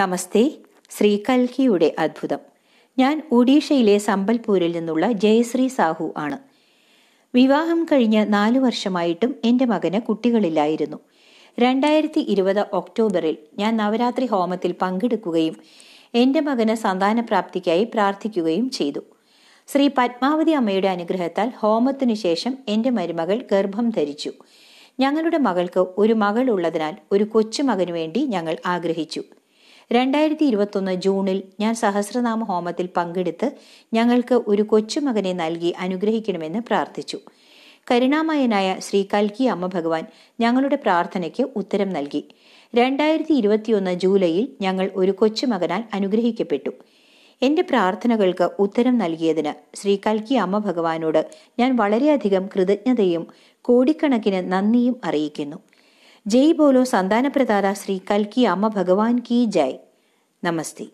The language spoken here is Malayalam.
നമസ്തേ ശ്രീ കൽക്കിയുടെ അത്ഭുതം ഞാൻ ഒഡീഷയിലെ സമ്പൽപൂരിൽ നിന്നുള്ള ജയശ്രീ സാഹു ആണ് വിവാഹം കഴിഞ്ഞ് നാലു വർഷമായിട്ടും എൻ്റെ മകന് കുട്ടികളില്ലായിരുന്നു രണ്ടായിരത്തി ഇരുപത് ഒക്ടോബറിൽ ഞാൻ നവരാത്രി ഹോമത്തിൽ പങ്കെടുക്കുകയും എൻ്റെ മകന് സന്താനപ്രാപ്തിക്കായി പ്രാർത്ഥിക്കുകയും ചെയ്തു ശ്രീ പത്മാവതി അമ്മയുടെ അനുഗ്രഹത്താൽ ഹോമത്തിനു ശേഷം എൻ്റെ മരുമകൾ ഗർഭം ധരിച്ചു ഞങ്ങളുടെ മകൾക്ക് ഒരു മകൾ ഉള്ളതിനാൽ ഒരു കൊച്ചുമകനു വേണ്ടി ഞങ്ങൾ ആഗ്രഹിച്ചു രണ്ടായിരത്തി ഇരുപത്തൊന്ന് ജൂണിൽ ഞാൻ സഹസ്രനാമ ഹോമത്തിൽ പങ്കെടുത്ത് ഞങ്ങൾക്ക് ഒരു കൊച്ചുമകനെ നൽകി അനുഗ്രഹിക്കണമെന്ന് പ്രാർത്ഥിച്ചു കരുണാമയനായ ശ്രീ കൽക്കി അമ്മ ഭഗവാൻ ഞങ്ങളുടെ പ്രാർത്ഥനയ്ക്ക് ഉത്തരം നൽകി രണ്ടായിരത്തി ഇരുപത്തിയൊന്ന് ജൂലൈയിൽ ഞങ്ങൾ ഒരു കൊച്ചുമകനാൽ അനുഗ്രഹിക്കപ്പെട്ടു എന്റെ പ്രാർത്ഥനകൾക്ക് ഉത്തരം നൽകിയതിന് ശ്രീ കൽക്കി അമ്മ ഭഗവാനോട് ഞാൻ വളരെയധികം കൃതജ്ഞതയും കോടിക്കണക്കിന് നന്ദിയും അറിയിക്കുന്നു జై బోలో సంధాన ప్రదాత శ్రీ కల్కి అమ్మ భగవాన్ కీ జై నమస్తే